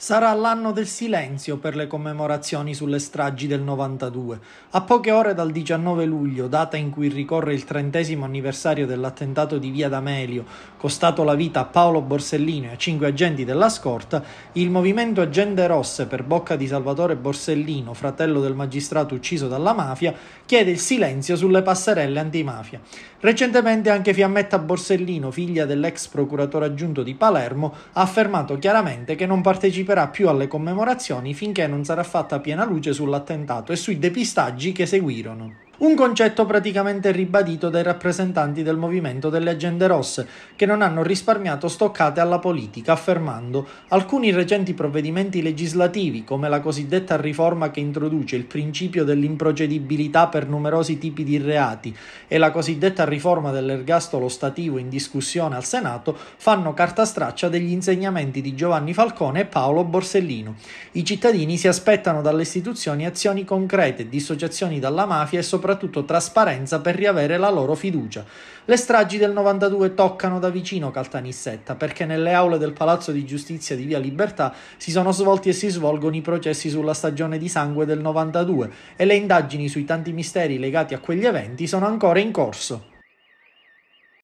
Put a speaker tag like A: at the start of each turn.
A: Sarà l'anno del silenzio per le commemorazioni sulle stragi del 92. A poche ore dal 19 luglio, data in cui ricorre il trentesimo anniversario dell'attentato di Via D'Amelio, costato la vita a Paolo Borsellino e a cinque agenti della scorta, il movimento Agende Rosse per bocca di Salvatore Borsellino, fratello del magistrato ucciso dalla mafia, chiede il silenzio sulle passerelle antimafia. Recentemente anche Fiammetta Borsellino, figlia dell'ex procuratore aggiunto di Palermo, ha affermato chiaramente che non parteciperà parteciperà più alle commemorazioni finché non sarà fatta piena luce sull'attentato e sui depistaggi che seguirono. Un concetto praticamente ribadito dai rappresentanti del movimento delle agende rosse, che non hanno risparmiato stoccate alla politica, affermando alcuni recenti provvedimenti legislativi, come la cosiddetta riforma che introduce il principio dell'improcedibilità per numerosi tipi di reati e la cosiddetta riforma dell'ergastolo stativo in discussione al Senato, fanno carta straccia degli insegnamenti di Giovanni Falcone e Paolo Borsellino. I cittadini si aspettano dalle istituzioni azioni concrete, dissociazioni dalla mafia e soprattutto soprattutto trasparenza per riavere la loro fiducia. Le stragi del 92 toccano da vicino Caltanissetta perché nelle aule del Palazzo di Giustizia di Via Libertà si sono svolti e si svolgono i processi sulla stagione di sangue del 92 e le indagini sui tanti misteri legati a quegli eventi sono ancora in corso.